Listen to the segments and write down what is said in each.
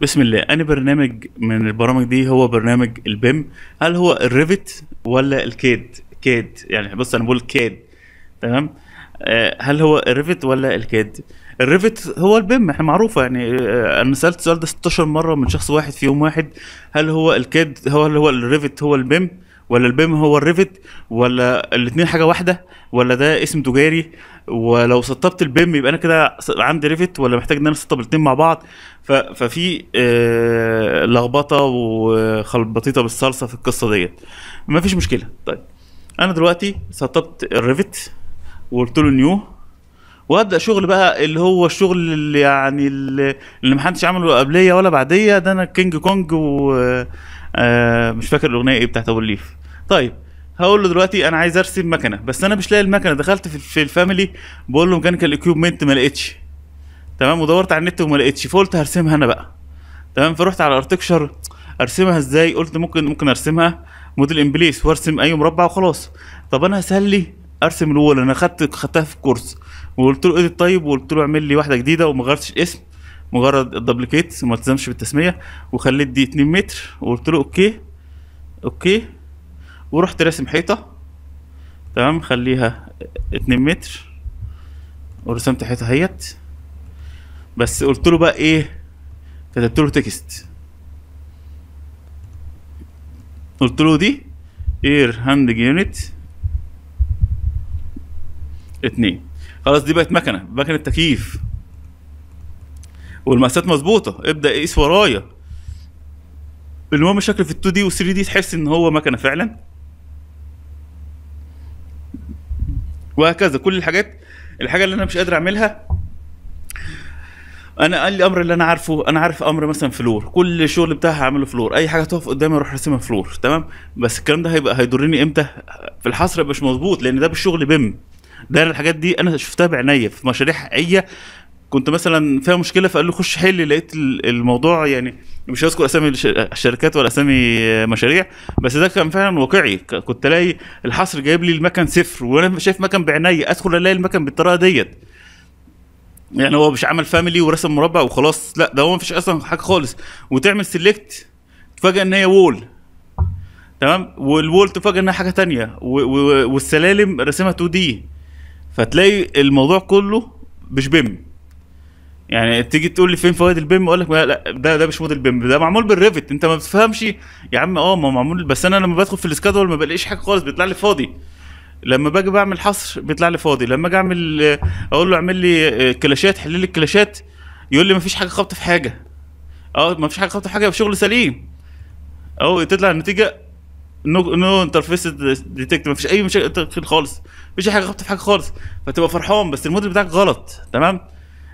بسم الله انا برنامج من البرامج دي هو برنامج البيم هل هو الريفت ولا الكاد كاد يعني بص انا بقول كاد تمام آه، هل هو الريفت ولا الكاد الريفت هو البيم احنا معروفه يعني آه، انا سالت السؤال ده 16 مره من شخص واحد في يوم واحد هل هو الكاد هو هل هو الريفت هو البيم ولا البيم هو الريفت ولا الاثنين حاجه واحده ولا ده اسم تجاري ولو سطبت البيم يبقى انا كده عندي ريفت ولا محتاج ان انا اسطب الاثنين مع بعض ففي آه، لخبطه وخلبطيطه بالصلصه في القصه ديت مفيش مشكله طيب انا دلوقتي سطبت الريفت وقلت له نيو وابدا شغل بقى اللي هو الشغل اللي يعني اللي محدش عمله قبليه ولا بعديه ده انا كينج كونج و آه مش فاكر الاغنيه ايه بتاعت ابو الليف طيب هقول له دلوقتي انا عايز ارسم مكنه بس انا مش لاقي المكنه دخلت في الفاميلي بقول له ميكانيكال اكيوبمنت ما لقيتش تمام ودورت على النت وما لقيتش فقلت هرسمها انا بقى تمام فرحت على ارتكشر ارسمها ازاي قلت ممكن ممكن ارسمها موديل امبليس وارسم اي مربع وخلاص طب انا هسلي ارسم الول انا خدت خدتها في الكورس وقلت له ايه طيب وقلت له اعمل لي واحده جديده وما غيرتش الاسم مجرد الدبليكيت وما التزمش بالتسميه وخليت دي 2 متر وقلت له اوكي اوكي ورحت راسم حيطه تمام خليها 2 متر ورسمت حيطه اهيت بس قلت له بقى ايه كتبت له تكست قلت له دي اير هاند يونت اتنين خلاص دي بقت مكنه مكنه تكييف والمقاسات مظبوطه ابدا قيس ورايا المهم شكل في ال 2 دي وال 3 دي تحس ان هو مكنه فعلا وهكذا كل الحاجات الحاجه اللي انا مش قادر اعملها انا قال لي امر اللي انا عارفه انا عارف امر مثلا فلور كل الشغل بتاعها هعمله فلور اي حاجه تقف قدامي اروح راسمها فلور تمام بس الكلام ده هيبقى هيضرني امتى في الحصر مش مظبوط لان ده بالشغل بم ده الحاجات دي انا شفتها بعينيا في مشاريع حقيقيه كنت مثلا فيها مشكله فقال له خش حل لقيت الموضوع يعني مش هذكر اسامي الشركات ولا اسامي مشاريع بس ده كان فعلا واقعي كنت الاقي الحصر جايب لي المكن صفر وانا شايف مكن بعيني ادخل الاقي المكن بالطريقه ديت يعني هو مش عمل فاميلي ورسم مربع وخلاص لا ده هو مفيش اصلا حاجه خالص وتعمل سيلكت تفاجئ ان هي وول تمام والوول تفاجئ انها حاجه تانية والسلالم رسمها 2 دي فتلاقي الموضوع كله مش بيم يعني تيجي تقول لي فين فوائد البيم اقول لك لا ده ده مش موديل بيم ده معمول بالريفت انت ما بتفهمش يا عم اه ما معمول بس انا لما بدخل في السكادول ما بلاقيش حاجه خالص بيطلع لي فاضي لما باجي بعمل حصر بيطلع لي فاضي لما اجي اعمل آه، اقول له اعمل لي آه، كلاشات حل لي الكلاشات يقول لي ما فيش حاجه خبط في حاجه اه ما فيش حاجه خبط في حاجه شغل سليم او تطلع النتيجه نو نو انترفيس ديتكت مفيش اي مشاكل خالص مفيش حاجه خبط في حاجه خالص فتبقى فرحان بس الموديل بتاعك غلط تمام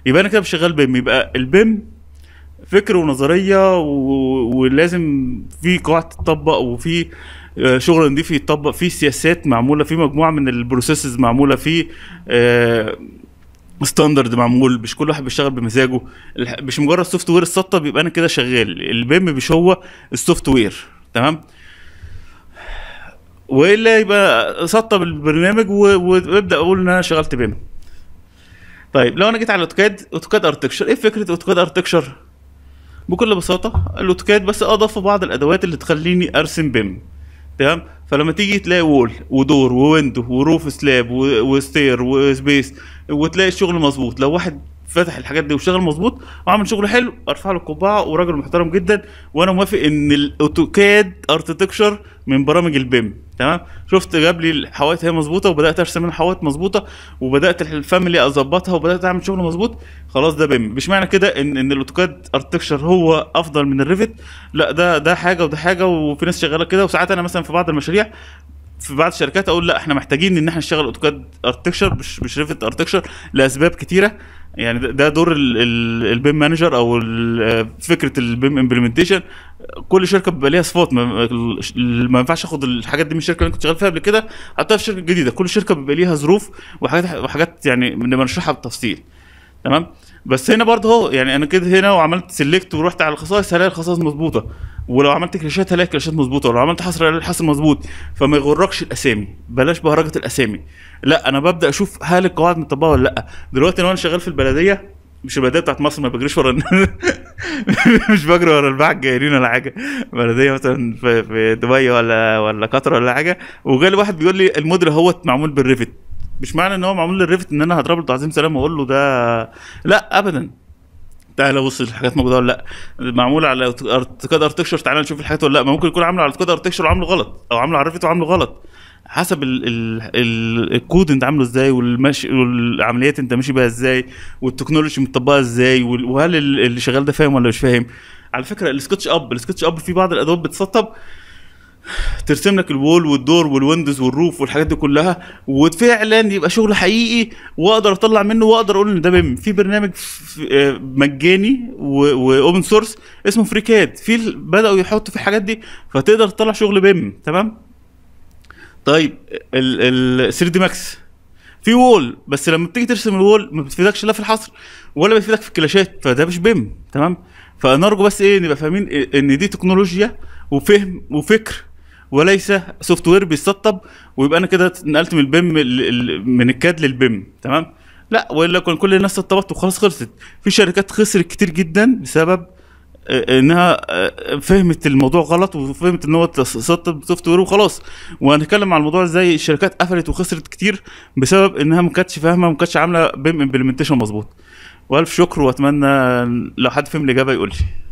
يبقى انا كده بشغال بيم يبقى البيم فكر ونظريه و... ولازم في قواعد تطبق وفي آه، شغل نضيف يتطبق في سياسات معموله في مجموعه من البروسيسز معموله في ستاندرد آه، معمول مش كل واحد بيشتغل بمزاجه مش مجرد سوفت وير السطه بيبقى انا كده شغال البيم مش هو السوفت وير تمام والا يبقى سطب البرنامج وابدا اقول ان انا شغلت بيم طيب لو انا جيت على اوتوكاد اوتوكاد ارتكشر ايه فكره اوتوكاد ارتكشر بكل بساطه الاوتوكاد بس اضافوا بعض الادوات اللي تخليني ارسم بيم تمام فلما تيجي تلاقي وول ودور وويندو وروف سلاب وستير وسبيس وتلاقي الشغل مظبوط لو واحد فتح الحاجات دي وشغل مظبوط وعمل شغل حلو ارفع له القبعه وراجل محترم جدا وانا موافق ان الاوتوكاد ارتكشر من برامج البيم تمام شفت جاب لي الحوائط هي مظبوطه وبدات ارسم الحوائط مظبوطه وبدات الفاميلي اظبطها وبدات اعمل شغل مظبوط خلاص ده بيم مش معنى كده ان ان الاوتوكاد ارتكشر هو افضل من الريفت لا ده ده حاجه وده حاجه وفي ناس شغاله كده وساعات انا مثلا في بعض المشاريع في بعض الشركات اقول لا احنا محتاجين ان احنا نشتغل اوتوكاد ارتكشر مش مش ريفت ارتكشر لاسباب كتيره يعني ده دور البيم مانجر او فكره البيم امبلمنتيشن كل شركه بيبقى ليها صفات ما, ينفعش اخد الحاجات دي من الشركه اللي انا كنت شغال فيها قبل كده حطها في شركه جديده كل شركه بيبقى ليها ظروف وحاجات وحاجات يعني بنبقى نشرحها بالتفصيل تمام بس هنا برضه اهو يعني انا كده هنا وعملت سيلكت ورحت على الخصائص هلاقي الخصائص مظبوطه ولو عملت كريشات هلاقي كريشات مظبوطه ولو عملت حصر هلاقي الحصر مظبوط فما يغركش الاسامي بلاش بهرجه الاسامي لا انا ببدا اشوف هل القواعد مطبقه ولا لا دلوقتي لو انا شغال في البلديه مش البلديه بتاعت مصر ما بجريش ورا مش بجري ورا الباع جايين ولا حاجه بلديه مثلا في, دبي ولا ولا قطر ولا حاجه وجالي واحد بيقول لي المدر هو معمول بالريفت مش معنى ان هو معمول للريفت ان انا هضرب له عظيم سلام واقول له ده لا ابدا تعالى بص الحاجات موجوده ولا لا معمول على ارتكاد ارتكشر تعالى نشوف الحاجات ولا لا ما ممكن يكون عامله على ارتكاد ارتكشر وعامله غلط او عامله على ريفت وعامله غلط حسب الـ الـ الـ الكود انت عامله ازاي والمشي والعمليات انت ماشي بيها ازاي والتكنولوجي مطبقه ازاي وهل اللي شغال ده فاهم ولا مش فاهم على فكره السكتش اب السكتش اب في بعض الادوات بتسطب ترسم لك الوول والدور والويندوز والروف والحاجات دي كلها وفعلا يبقى شغل حقيقي واقدر اطلع منه واقدر اقول ان ده بيم في برنامج مجاني واوبن سورس اسمه فريكاد في بداوا يحطوا في الحاجات دي فتقدر تطلع شغل بيم تمام طيب ال 3 دي ماكس في وول بس لما بتيجي ترسم الوول ما بتفيدكش لا في الحصر ولا بتفيدك في الكلاشات فده مش بيم تمام فنرجو بس ايه نبقى فاهمين إيه ان دي تكنولوجيا وفهم وفكر وليس سوفت وير بيتسطب ويبقى انا كده نقلت من البيم من الكاد للبيم تمام لا والا كان كل الناس اتطبقت وخلاص خلصت في شركات خسرت كتير جدا بسبب انها آه، فهمت الموضوع غلط وفهمت ان هو سطب سوفت وير وخلاص وهنتكلم على الموضوع ازاي الشركات قفلت وخسرت كتير بسبب انها ما كانتش فاهمه ما كانتش عامله بيم امبلمنتيشن مظبوط والف شكر واتمنى لو حد فهم الاجابه يقول لي